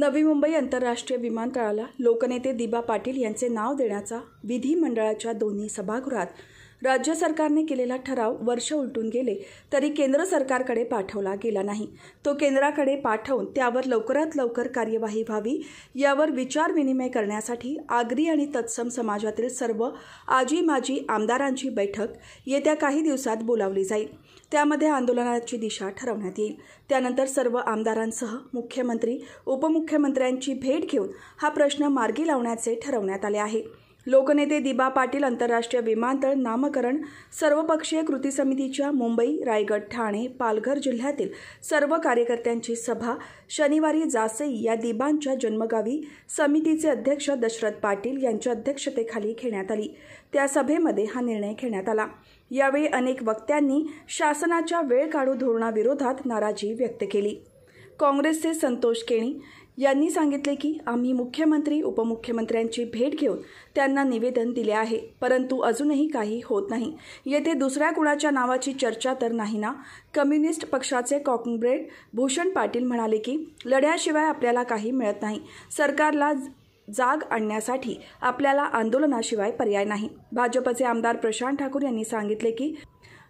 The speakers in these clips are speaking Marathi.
नवी मुंबई आंतरराष्ट्रीय विमानतळाला लोकनेते दिबा पाटील यांचे नाव देण्याचा विधिमंडळाच्या दोन्ही सभागृहात राज्य सरकारने केलेला ठराव वर्ष उलटून गेले तरी केंद्र सरकारकडे पाठवला गेला नाही तो केंद्राकडे पाठवून त्यावर लवकरात लवकर कार्यवाही व्हावी यावर विचार विनिमय करण्यासाठी आगरी आणि तत्सम समाजातील सर्व आजी माजी आमदारांची बैठक येत्या काही दिवसात बोलावली जाईल त्यामध्ये आंदोलनाची दिशा ठरवण्यात येईल त्यानंतर सर्व आमदारांसह मुख्यमंत्री उपमुख्यमंत्र्यांची भेट घेऊन हा प्रश्न मार्गी लावण्याचे ठरवण्यात आले आहे लोकनेते दिबा पाटील आंतरराष्ट्रीय विमानतळ नामकरण सर्वपक्षीय कृती समितीच्या मुंबई रायगड ठाणे पालघर जिल्ह्यातील सर्व कार्यकर्त्यांची सभा शनिवारी जासई या दिबांच्या जन्मगावी समितीचे अध्यक्ष दशरथ पाटील यांच्या अध्यक्षतेखाली घेण्यात आली त्या सभेमध्ये हा निर्णय घेण्यात आला यावेळी अनेक वक्त्यांनी शासनाच्या वेळ काढू धोरणाविरोधात नाराजी व्यक्त केली काँग्रेसचे संतोष केणी यांनी सांगितले की आम्ही मुख्यमंत्री उपमुख्यमंत्र्यांची भेट घेऊन त्यांना निवेदन दिले आहे परंतु अजूनही काही होत नाही येथे दुसऱ्या कुणाच्या नावाची चर्चा तर नाही ना कम्युनिस्ट पक्षाचे कॉम्रेड भूषण पाटील म्हणाले की लढ्याशिवाय आपल्याला काही मिळत नाही सरकारला जाग आणण्यासाठी आपल्याला आंदोलनाशिवाय पर्याय नाही भाजपचे आमदार प्रशांत ठाकूर यांनी सांगितले की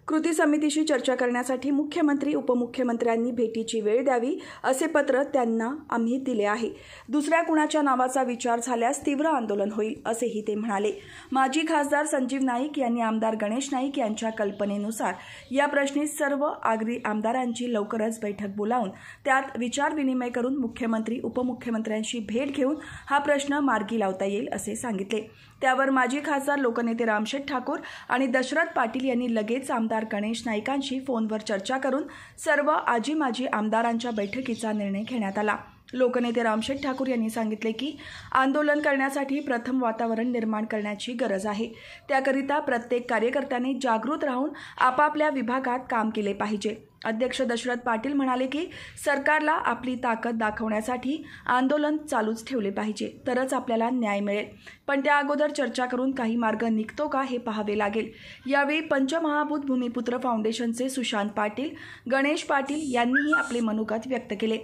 कृती समितीशी चर्चा करण्यासाठी मुख्यमंत्री उपमुख्यमंत्र्यांनी भेटीची वेळ द्यावी असे पत्र त्यांना आम्ही दिले आहे दुसऱ्या कुणाच्या नावाचा विचार झाल्यास तीव्र आंदोलन होईल असेही ते म्हणाले माजी खासदार संजीव नाईक यांनी आमदार गणेश नाईक यांच्या कल्पनेनुसार या प्रश्नी सर्व आगरी आमदारांची लवकरच बैठक बोलावून त्यात विचारविनिमय करून मुख्यमंत्री उपमुख्यमंत्र्यांशी भेट घेऊन हा प्रश्न मार्गी लावता येईल असे सांगितले त्यावर माजी खासदार लोकनेते रामशेठ ठाकूर आणि दशरथ पाटील यांनी लगेच आमदार आमदार गणेश नाईकांशी फोनवर चर्चा करून सर्व आजी माजी आमदारांच्या बैठकीचा निर्णय घेण्यात आला लोकनेते रामशेठ ठाकूर यांनी सांगितले की आंदोलन करण्यासाठी प्रथम वातावरण निर्माण करण्याची गरज आहे त्याकरिता प्रत्येक कार्यकर्त्याने जागृत राहून आपापल्या विभागात काम केले पाहिजे अध्यक्ष दशरथ पाटील म्हणाले की सरकारला आपली ताकद दाखवण्यासाठी आंदोलन चालूच ठेवले पाहिजे तरच आपल्याला न्याय मिळेल पण त्या अगोदर चर्चा करून काही मार्ग निघतो का हे पाहावे लागेल यावेळी पंचमहाभूत भूमिपुत्र फाउंडेशनचे सुशांत पाटील गणेश पाटील यांनीही आपले मनोगत व्यक्त केले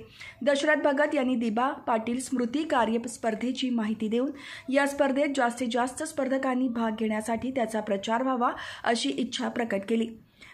दशरथ भगत यांनी दिबा पाटील स्मृती कार्य स्पर्धेची माहिती देऊन या स्पर्धेत जास्तीत जास्त स्पर्धकांनी भाग घेण्यासाठी त्याचा प्रचार व्हावा अशी इच्छा प्रकट केली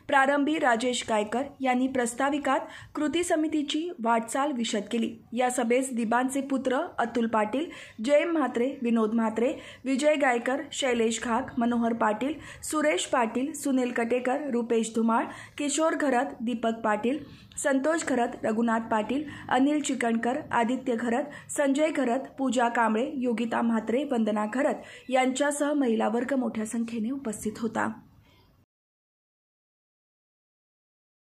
प्रारंभी राजेश गायकर यांनी प्रस्ताविकात कृती समितीची वाटचाल विशद केली या सभेस दिबांचे पुत्र अतुल पाटील जयम म्हात्रे विनोद म्हात्रे विजय गायकर शैलेश घाक मनोहर पाटील सुरेश पाटील सुनील कटेकर रुपेश धुमाळ किशोर घरत दीपक पाटील संतोष घरत रघुनाथ पाटील अनिल चिकणकर आदित्य घरत संजय घरत पूजा कांबळे योगिता म्हात्रे वंदना घरत यांच्यासह महिला वर्ग मोठ्या संख्येने उपस्थित होता